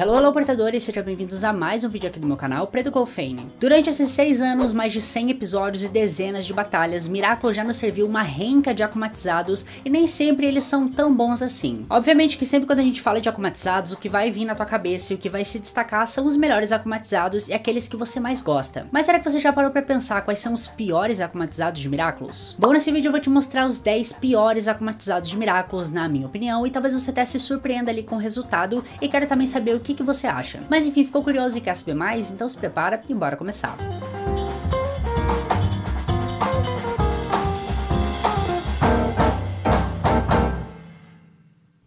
Hello, hello, portadores! Sejam bem-vindos a mais um vídeo aqui do meu canal, Preto Golfane. Durante esses 6 anos, mais de 100 episódios e dezenas de batalhas, Miracle já nos serviu uma renca de acumatizados e nem sempre eles são tão bons assim. Obviamente que sempre quando a gente fala de acumatizados, o que vai vir na tua cabeça e o que vai se destacar são os melhores acumatizados e aqueles que você mais gosta. Mas será que você já parou pra pensar quais são os piores acumatizados de Miraculous? Bom, nesse vídeo eu vou te mostrar os 10 piores acumatizados de Miraculous, na minha opinião, e talvez você até se surpreenda ali com o resultado e quero também saber o que que, que você acha. Mas enfim, ficou curioso e quer saber mais? Então se prepara e bora começar.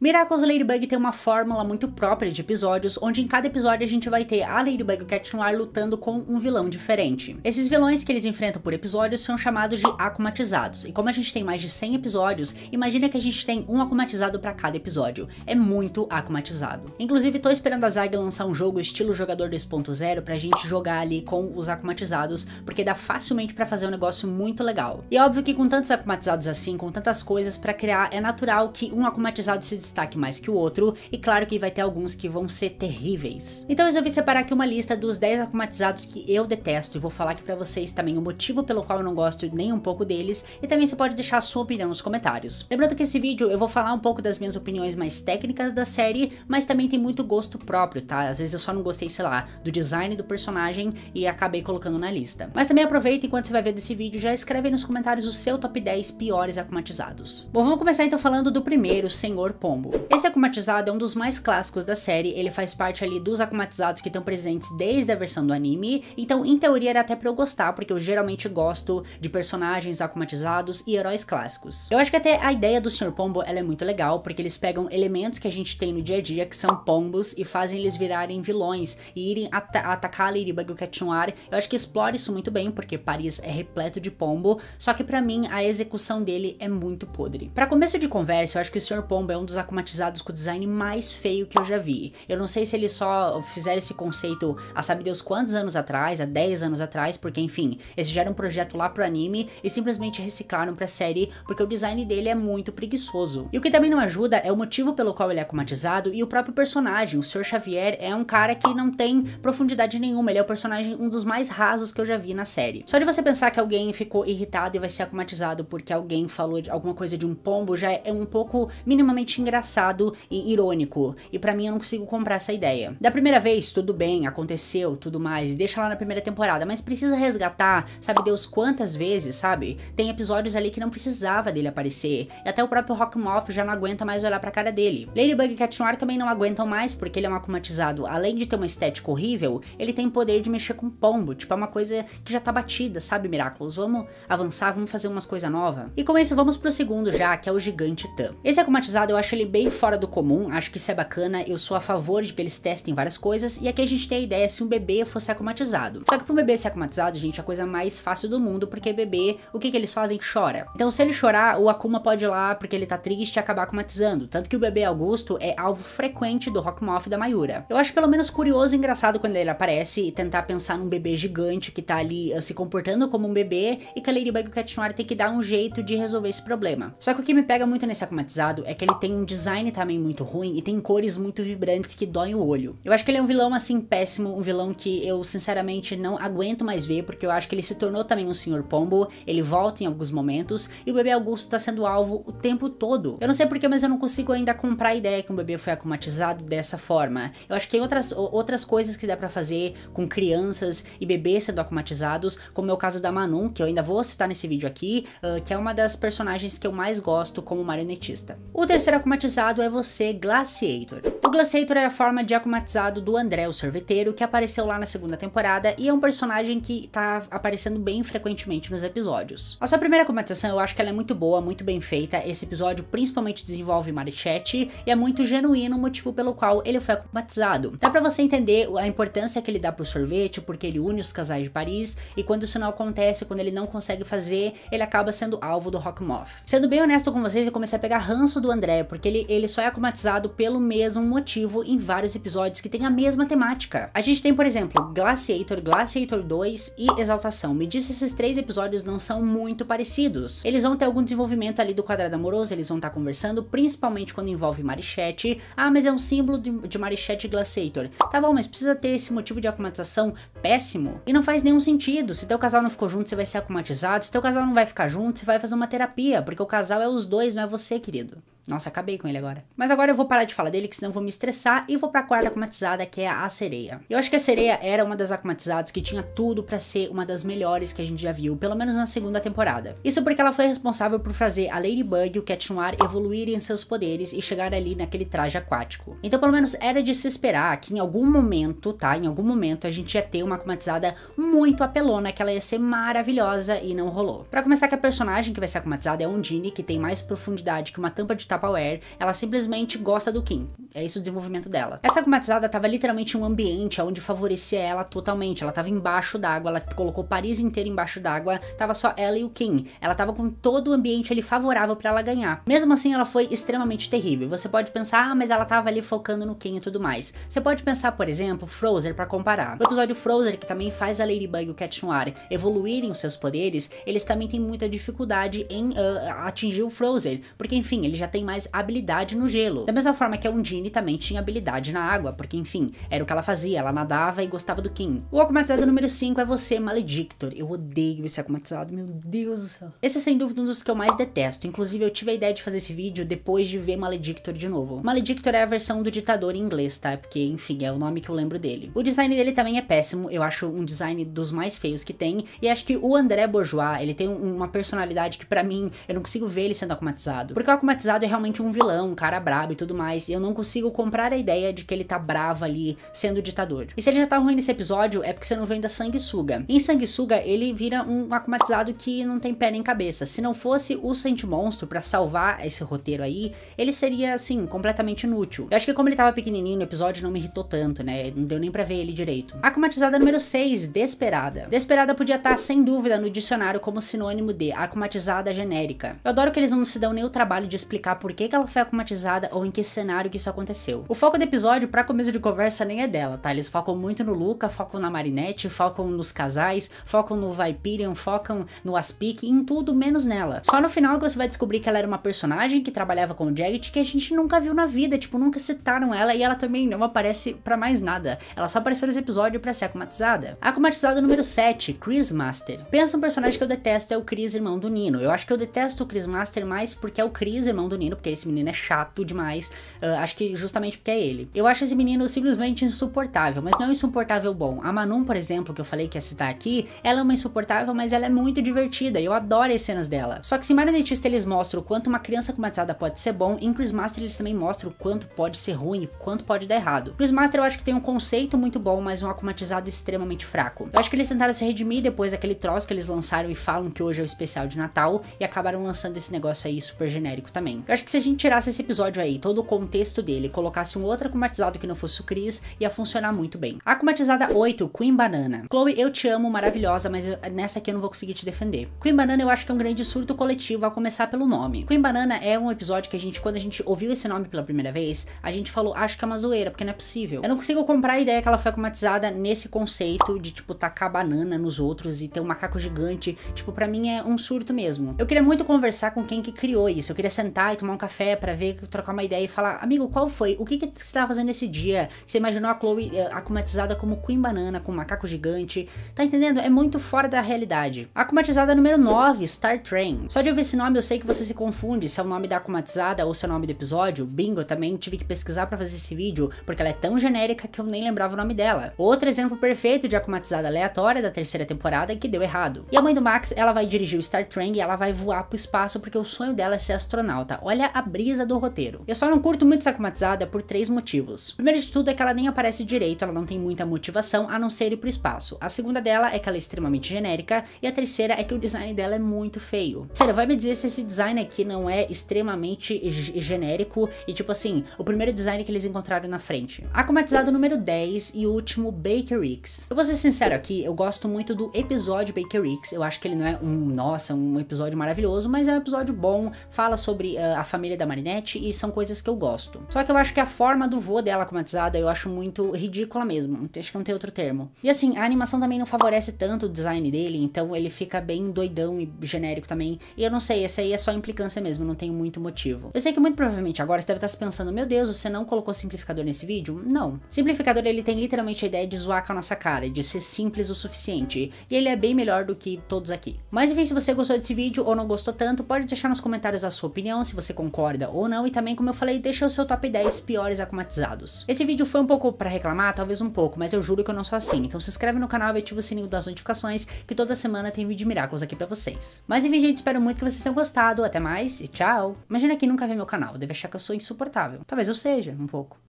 Miraculous Ladybug tem uma fórmula muito própria de episódios, onde em cada episódio a gente vai ter a Ladybug e o Cat Noir lutando com um vilão diferente. Esses vilões que eles enfrentam por episódios são chamados de acumatizados, e como a gente tem mais de 100 episódios, imagina que a gente tem um acumatizado para cada episódio. É muito acumatizado. Inclusive, tô esperando a Zag lançar um jogo estilo jogador 2.0 pra gente jogar ali com os acumatizados, porque dá facilmente para fazer um negócio muito legal. E é óbvio que com tantos acumatizados assim, com tantas coisas para criar, é natural que um acumatizado se destaque mais que o outro, e claro que vai ter alguns que vão ser terríveis. Então eu resolvi separar aqui uma lista dos 10 acumatizados que eu detesto, e vou falar aqui pra vocês também o motivo pelo qual eu não gosto nem um pouco deles, e também você pode deixar a sua opinião nos comentários. Lembrando que esse vídeo eu vou falar um pouco das minhas opiniões mais técnicas da série, mas também tem muito gosto próprio, tá? Às vezes eu só não gostei, sei lá, do design do personagem e acabei colocando na lista. Mas também aproveita enquanto você vai ver desse vídeo, já escreve aí nos comentários o seu top 10 piores acumatizados. Bom, vamos começar então falando do primeiro, Senhor Pom combo. Esse akumatizado é um dos mais clássicos da série, ele faz parte ali dos akumatizados que estão presentes desde a versão do anime, então em teoria era até pra eu gostar, porque eu geralmente gosto de personagens akumatizados e heróis clássicos. Eu acho que até a ideia do Sr. Pombo ela é muito legal, porque eles pegam elementos que a gente tem no dia a dia, que são pombos, e fazem eles virarem vilões, e irem at atacar a Ladybug e o Cat Eu acho que explora isso muito bem, porque Paris é repleto de pombo, só que para mim a execução dele é muito podre. Para começo de conversa, eu acho que o Sr. Pombo é um dos traumatizados com o design mais feio que eu já vi. Eu não sei se eles só fizeram esse conceito há sabe Deus quantos anos atrás, há 10 anos atrás, porque enfim, eles fizeram um projeto lá pro anime e simplesmente reciclaram pra série porque o design dele é muito preguiçoso. E o que também não ajuda é o motivo pelo qual ele é acumatizado e o próprio personagem, o Sr. Xavier, é um cara que não tem profundidade nenhuma, ele é o personagem um dos mais rasos que eu já vi na série. Só de você pensar que alguém ficou irritado e vai ser acumatizado porque alguém falou alguma coisa de um pombo já é um pouco minimamente engraçado engraçado e irônico. E para mim eu não consigo comprar essa ideia. Da primeira vez, tudo bem, aconteceu, tudo mais, deixa lá na primeira temporada, mas precisa resgatar, sabe Deus quantas vezes, sabe? Tem episódios ali que não precisava dele aparecer. E até o próprio Rockmoth já não aguenta mais olhar pra cara dele. Ladybug e Cat Noir também não aguentam mais porque ele é um acumatizado Além de ter uma estética horrível, ele tem poder de mexer com pombo, tipo é uma coisa que já tá batida, sabe, Miraculous? Vamos avançar, vamos fazer umas coisas novas. E com isso vamos pro segundo já, que é o Gigante Tam. Esse acumatizado eu acho ele bem fora do comum, acho que isso é bacana, eu sou a favor de que eles testem várias coisas, e aqui a gente tem a ideia se um bebê fosse acomatizado. Só que para um bebê ser acomatizado, gente, é a coisa mais fácil do mundo, porque bebê, o que que eles fazem? Chora. Então se ele chorar, o Akuma pode ir lá, porque ele tá triste, e acabar acomatizando. Tanto que o bebê Augusto é alvo frequente do Rockmoth da Mayura. Eu acho pelo menos curioso e engraçado quando ele aparece e tentar pensar num bebê gigante que tá ali uh, se comportando como um bebê, e que a Ladybug e o Cat Noir tem que dar um jeito de resolver esse problema. Só que o que me pega muito nesse acomatizado é que ele tem um design design também muito ruim e tem cores muito vibrantes que doem o olho. Eu acho que ele é um vilão assim péssimo, um vilão que eu sinceramente não aguento mais ver, porque eu acho que ele se tornou também um senhor pombo, ele volta em alguns momentos e o bebê Augusto tá sendo alvo o tempo todo. Eu não sei porquê, mas eu não consigo ainda comprar a ideia que um bebê foi acumatizado dessa forma. Eu acho que tem outras, outras coisas que dá para fazer com crianças e bebês sendo acumatizados, como é o caso da Manon, que eu ainda vou citar nesse vídeo aqui, uh, que é uma das personagens que eu mais gosto como marionetista. O terceiro acumatizado acumatizado é você, Glaciator. O Glaciator é a forma de acumatizado do André, o sorveteiro, que apareceu lá na segunda temporada e é um personagem que tá aparecendo bem frequentemente nos episódios. A sua primeira acumatização eu acho que ela é muito boa, muito bem feita. Esse episódio principalmente desenvolve Marichette e é muito genuíno o motivo pelo qual ele foi acumatizado. Dá pra você entender a importância que ele dá pro sorvete, porque ele une os casais de Paris e quando isso não acontece, quando ele não consegue fazer, ele acaba sendo alvo do Rockmoth. Sendo bem honesto com vocês, eu comecei a pegar ranço do André, porque ele, ele só é acumatizado pelo mesmo motivo em vários episódios que tem a mesma temática. A gente tem, por exemplo, Glaciator, Glaciator 2 e Exaltação. Me diz se esses três episódios não são muito parecidos. Eles vão ter algum desenvolvimento ali do quadrado amoroso, eles vão estar tá conversando, principalmente quando envolve Marichette. Ah, mas é um símbolo de, de Marichette e Glaciator. Tá bom, mas precisa ter esse motivo de acumatização péssimo? E não faz nenhum sentido. Se teu casal não ficou junto, você vai ser acumatizado. Se teu casal não vai ficar junto, você vai fazer uma terapia, porque o casal é os dois, não é você, querido. Nossa, acabei com ele agora. Mas agora eu vou parar de falar dele, que senão eu vou me estressar e vou pra quarta akumatizada, que é a sereia. Eu acho que a sereia era uma das akumatizadas que tinha tudo para ser uma das melhores que a gente já viu, pelo menos na segunda temporada. Isso porque ela foi responsável por fazer a Ladybug e o Cat Noir evoluírem seus poderes e chegar ali naquele traje aquático. Então, pelo menos era de se esperar que em algum momento, tá? Em algum momento a gente ia ter uma akumatizada muito apelona, que ela ia ser maravilhosa e não rolou. Para começar que a personagem que vai ser akumatizada é a Undine, que tem mais profundidade que uma tampa de Tupperware, tá ela simplesmente gosta do Kim. É isso o desenvolvimento dela. Essa agumatizada tava literalmente em um ambiente onde favorecia ela totalmente. Ela tava embaixo d'água, ela colocou Paris inteiro embaixo d'água, tava só ela e o Kim. Ela tava com todo o ambiente ali favorável para ela ganhar. Mesmo assim, ela foi extremamente terrível. Você pode pensar, ah, mas ela tava ali focando no Kim e tudo mais. Você pode pensar, por exemplo, Frozen para comparar. O episódio Frozen, que também faz a Ladybug e o Cat Noir evoluírem os seus poderes, eles também têm muita dificuldade em uh, atingir o Frozen, porque enfim, ele já tem tem mais habilidade no gelo. Da mesma forma que a Undine também tinha habilidade na água, porque enfim, era o que ela fazia, ela nadava e gostava do Kim. O akumatizado número 5 é você, Maledictor. Eu odeio esse akumatizado, meu Deus do céu. Esse é sem dúvida um dos que eu mais detesto, inclusive eu tive a ideia de fazer esse vídeo depois de ver Maledictor de novo. Maledictor é a versão do ditador em inglês, tá? Porque enfim, é o nome que eu lembro dele. O design dele também é péssimo, eu acho um design dos mais feios que tem, e acho que o André Bourgeois, ele tem uma personalidade que para mim, eu não consigo ver ele sendo akumatizado. Porque o akumatizado é realmente um vilão, um cara brabo e tudo mais. E eu não consigo comprar a ideia de que ele tá bravo ali sendo ditador. E se ele já tá ruim nesse episódio, é porque você não vem da sanguessuga. Em sanguessuga, ele vira um acumatizado que não tem pé nem cabeça. Se não fosse o sente Monstro para salvar esse roteiro aí, ele seria, assim, completamente inútil. Eu acho que como ele tava pequenininho no episódio, não me irritou tanto, né? Não deu nem pra ver ele direito. Akumatizada número 6, Desperada. Desperada podia estar, tá, sem dúvida, no dicionário como sinônimo de acumatizada genérica. Eu adoro que eles não se dão nem o trabalho de explicar por que, que ela foi acumatizada ou em que cenário que isso aconteceu. O foco do episódio, para começo de conversa, nem é dela, tá? Eles focam muito no Luca, focam na Marinette, focam nos casais, focam no Vipirion, focam no Aspic, em tudo menos nela. Só no final que você vai descobrir que ela era uma personagem que trabalhava com o Jagged que a gente nunca viu na vida, tipo, nunca citaram ela e ela também não aparece para mais nada. Ela só apareceu nesse episódio para ser acumatizada. Acumatizada número 7, Chris Master. Pensa um personagem que eu detesto, é o Chris, irmão do Nino. Eu acho que eu detesto o Chris Master mais porque é o Chris, irmão do Nino, menino, porque esse menino é chato demais. Uh, acho que justamente porque é ele. Eu acho esse menino simplesmente insuportável, mas não é um insuportável bom. A Manum, por exemplo, que eu falei que ia citar aqui, ela é uma insuportável, mas ela é muito divertida. Eu adoro as cenas dela. Só que se Marionetista eles mostram o quanto uma criança traumatizada pode ser bom, em Chris Master eles também mostram o quanto pode ser ruim, quanto pode dar errado. Chris Master eu acho que tem um conceito muito bom, mas um acumatizado extremamente fraco. Eu acho que eles tentaram se redimir depois daquele troço que eles lançaram e falam que hoje é o especial de Natal e acabaram lançando esse negócio aí super genérico também. Eu acho acho que se a gente tirasse esse episódio aí, todo o contexto dele, colocasse um outro acumatizado que não fosse o Chris, ia funcionar muito bem. acumatizada 8, Queen Banana. Chloe, eu te amo, maravilhosa, mas eu, nessa aqui eu não vou conseguir te defender. Queen Banana eu acho que é um grande surto coletivo, a começar pelo nome. Queen Banana é um episódio que a gente, quando a gente ouviu esse nome pela primeira vez, a gente falou, acho que é uma zoeira, porque não é possível. Eu não consigo comprar a ideia que ela foi acumatizada nesse conceito de, tipo, tacar banana nos outros e ter um macaco gigante. Tipo, pra mim é um surto mesmo. Eu queria muito conversar com quem que criou isso. Eu queria sentar e tomar tomar um café, para ver, trocar uma ideia e falar, amigo, qual foi? O que, que você estava fazendo esse dia? Você imaginou a Chloe eh, acumatizada como Queen Banana, com um macaco gigante. Tá entendendo? É muito fora da realidade. Acumatizada número 9, Star Train. Só de ouvir ver esse nome, eu sei que você se confunde se é o nome da acumatizada ou se é o nome do episódio. Bingo, também tive que pesquisar para fazer esse vídeo, porque ela é tão genérica que eu nem lembrava o nome dela. Outro exemplo perfeito de acumatizada aleatória da terceira temporada que deu errado. E a mãe do Max, ela vai dirigir o Star Train e ela vai voar pro espaço porque o sonho dela é ser astronauta. Olha olha a brisa do roteiro. Eu só não curto muito Sakumatizada por três motivos. Primeiro de tudo é que ela nem aparece direito, ela não tem muita motivação a não ser ir pro espaço. A segunda dela é que ela é extremamente genérica e a terceira é que o design dela é muito feio. Sério, vai me dizer se esse design aqui não é extremamente genérico e tipo assim, o primeiro design que eles encontraram na frente. Akumatizado número 10 e o último Baker X. Eu vou ser sincero aqui, eu gosto muito do episódio Baker X. Eu acho que ele não é um, nossa, um episódio maravilhoso, mas é um episódio bom, fala sobre uh, a família da Marinette e são coisas que eu gosto. Só que eu acho que a forma do vô dela cromatizada eu acho muito ridícula mesmo. Acho que não tem outro termo. E assim, a animação também não favorece tanto o design dele, então ele fica bem doidão e genérico também. E eu não sei, essa aí é só implicância mesmo, não tem muito motivo. Eu sei que muito provavelmente agora você deve estar se pensando, meu Deus, você não colocou simplificador nesse vídeo? Não. Simplificador ele tem literalmente a ideia de zoar com a nossa cara, de ser simples o suficiente. E ele é bem melhor do que todos aqui. Mas enfim, se você gostou desse vídeo ou não gostou tanto, pode deixar nos comentários a sua opinião, se você você concorda ou não e também, como eu falei, deixa o seu top 10 piores acumatizados. Esse vídeo foi um pouco para reclamar, talvez um pouco, mas eu juro que eu não sou assim. Então se inscreve no canal e ativa o sininho das notificações, que toda semana tem vídeo de Miraculous aqui para vocês. Mas enfim, gente, espero muito que vocês tenham gostado. Até mais e tchau. Imagina quem nunca vê meu canal, deve achar que eu sou insuportável. Talvez eu seja, um pouco.